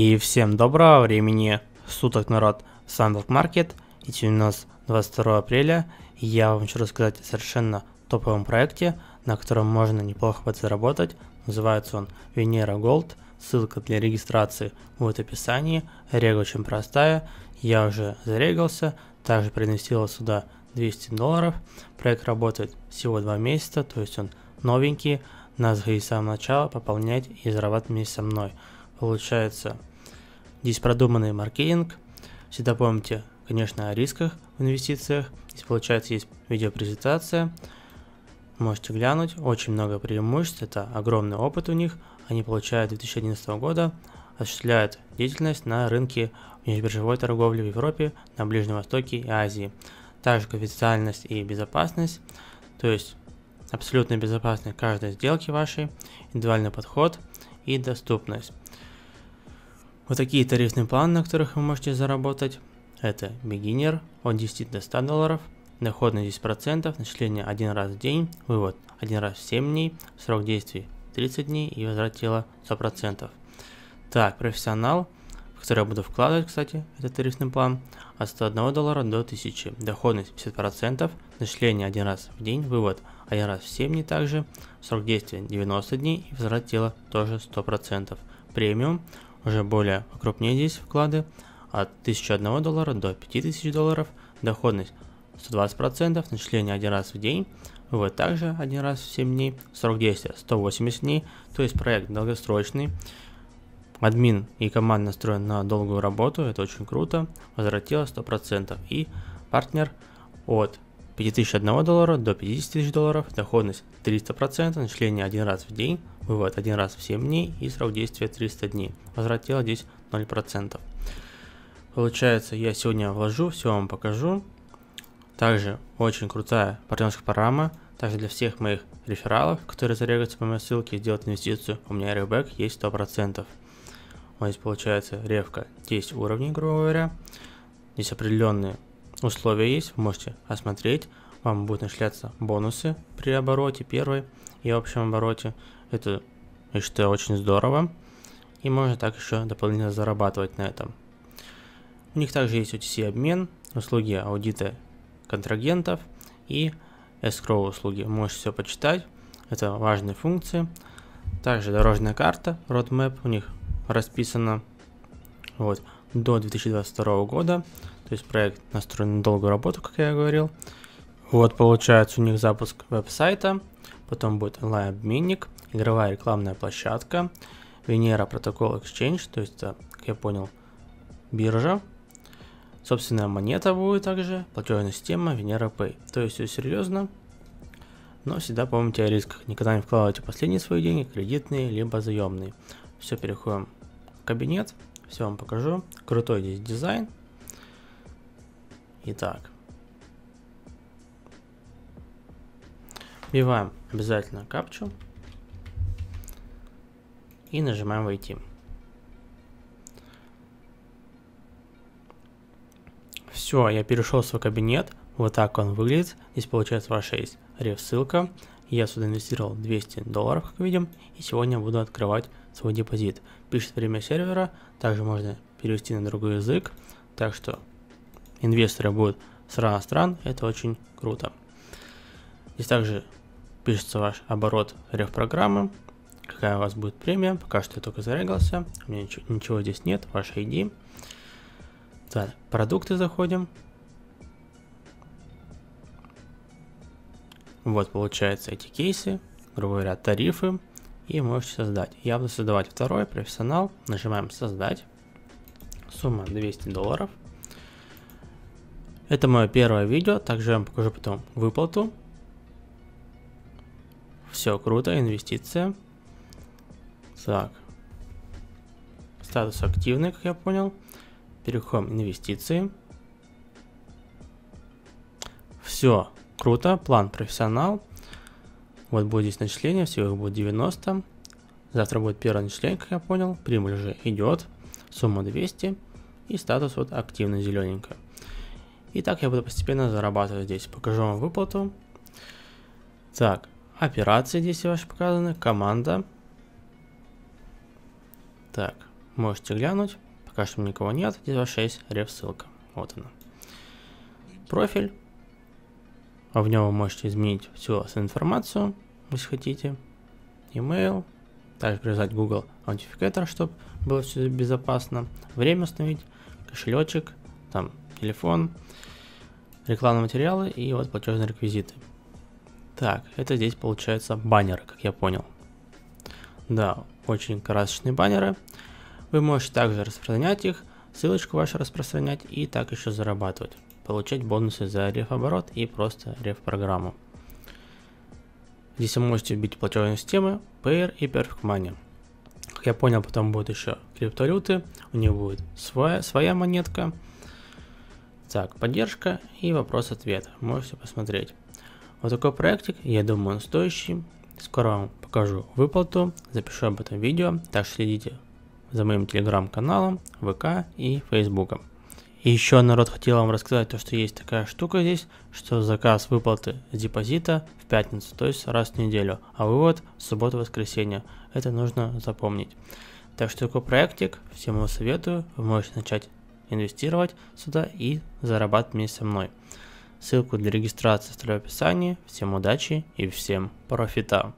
И всем доброго времени суток, народ. С вами Market. И сегодня у нас 22 апреля. я вам хочу рассказать о совершенно топовом проекте, на котором можно неплохо подзаработать. Называется он Венера Gold. Ссылка для регистрации будет в описании. Рега очень простая. Я уже зарегался. Также приносила сюда 200 долларов. Проект работает всего 2 месяца, то есть он новенький. Надо с самого начала пополнять и зарабатывать вместе со мной. Получается Здесь продуманный маркетинг. Всегда помните, конечно, о рисках в инвестициях. Здесь, получается, есть видеопрезентация. Можете глянуть. Очень много преимуществ. Это огромный опыт у них. Они получают 2011 года. Осуществляют деятельность на рынке межбиржевой торговли в Европе, на Ближнем Востоке и Азии. Также конфиденциальность и безопасность. То есть абсолютная безопасность каждой сделки вашей, индивидуальный подход и доступность. Вот такие тарифные планы, на которых вы можете заработать. Это Beginner Он 10 до 100 долларов, доход на 10%, начисление один раз в день, вывод один раз в 7 дней, срок действия 30 дней и возврат тела 100%. Так, профессионал, в который я буду вкладывать, кстати, этот тарифный план, от 101 доллара до 1000, доходность 50%, начисление один раз в день, вывод один раз в 7 дней также, срок действия 90 дней и возврат тела тоже 100%. Премиум уже более крупнее здесь вклады, от 1001 доллара до 5000 долларов, доходность 120%, начисление один раз в день, вывод также один раз в 7 дней, срок действия 180 дней, то есть проект долгосрочный, админ и команда настроен на долгую работу, это очень круто, возвратилось 100%, и партнер от 5001 доллара до 50 тысяч долларов, доходность 300%, начисление один раз в день, Вывод один раз в 7 дней и срок действия 300 дней. Возврат тела здесь 0%. Получается, я сегодня вложу, все вам покажу. Также очень крутая партнерская программа. Также для всех моих рефералов, которые зарегаются по моей ссылке и сделают инвестицию, у меня ребэк есть 100%. Вот здесь получается ревка 10 уровней, грубо говоря. Здесь определенные условия есть, вы можете осмотреть. Вам будут начисляться бонусы при обороте первой и общем обороте. Это, я считаю, очень здорово. И можно так еще дополнительно зарабатывать на этом. У них также есть OTC-обмен, услуги аудита контрагентов и escrow услуги. Можете все почитать. Это важные функции. Также дорожная карта, roadmap у них расписана вот, до 2022 года. То есть проект настроен на долгую работу, как я говорил. Вот получается у них запуск веб-сайта, потом будет онлайн-обменник, игровая рекламная площадка, Венера протокол Exchange, то есть это, как я понял, биржа, собственная монета будет также, платежная система Венера Pay. То есть все серьезно, но всегда помните о рисках. Никогда не вкладывайте последние свои деньги, кредитные, либо заемные. Все, переходим в кабинет, все вам покажу. Крутой здесь дизайн. Итак, Вбиваем обязательно капчу и нажимаем «Войти». Все, я перешел в свой кабинет, вот так он выглядит, здесь получается ваша есть реф-ссылка, я сюда инвестировал 200 долларов, как видим, и сегодня буду открывать свой депозит. Пишет время сервера, также можно перевести на другой язык, так что инвесторы будут с разных стран, это очень круто. Здесь также пишется ваш оборот рев программы какая у вас будет премия. Пока что я только зарегался, у меня ничего, ничего здесь нет, ваш ID. Так, продукты заходим. Вот, получается, эти кейсы, грубо говоря, тарифы, и можете создать. Я буду создавать второй, профессионал, нажимаем создать, сумма 200 долларов. Это мое первое видео, также я вам покажу потом выплату. Все круто, инвестиция. Так. Статус активный, как я понял. Переходим инвестиции. Все, круто. План профессионал. Вот будет здесь начисление, всего их будет 90. Завтра будет первое начисление, как я понял. Прибыль уже идет. Сумма 200. И статус вот активный зелененько. Итак, я буду постепенно зарабатывать здесь. Покажу вам выплату. Так, операции здесь ваши показаны, команда. Так, можете глянуть. Пока что никого нет. 926, рев ссылка. Вот она. Профиль. В нем вы можете изменить всю информацию, если хотите. Email. Также привязать Google Authenticator, чтобы было все безопасно. Время установить. Кошелечек. Там телефон. Рекламные материалы и вот платежные реквизиты. Так, это здесь получается баннер, как я понял. Да, очень красочные баннеры. Вы можете также распространять их, ссылочку вашу распространять и так еще зарабатывать. Получать бонусы за реф и просто реф-программу. Здесь вы можете вбить платежные системы, Payer и Perfect Money. Как я понял, потом будут еще криптовалюты, у них будет своя, своя монетка. Так, поддержка и вопрос-ответ. Можете посмотреть. Вот такой проектик, я думаю, он стоящий. Скоро вам покажу выплату, запишу об этом видео, так что следите за моим телеграм-каналом, ВК и Фейсбуком. И еще, народ, хотел вам рассказать то, что есть такая штука здесь, что заказ выплаты с депозита в пятницу, то есть раз в неделю, а вывод в субботу-воскресенье. Это нужно запомнить. Так что такой проектик, всем его советую, вы можете начать инвестировать сюда и зарабатывать вместе со мной. Ссылку для регистрации оставляю в описании. Всем удачи и всем профита!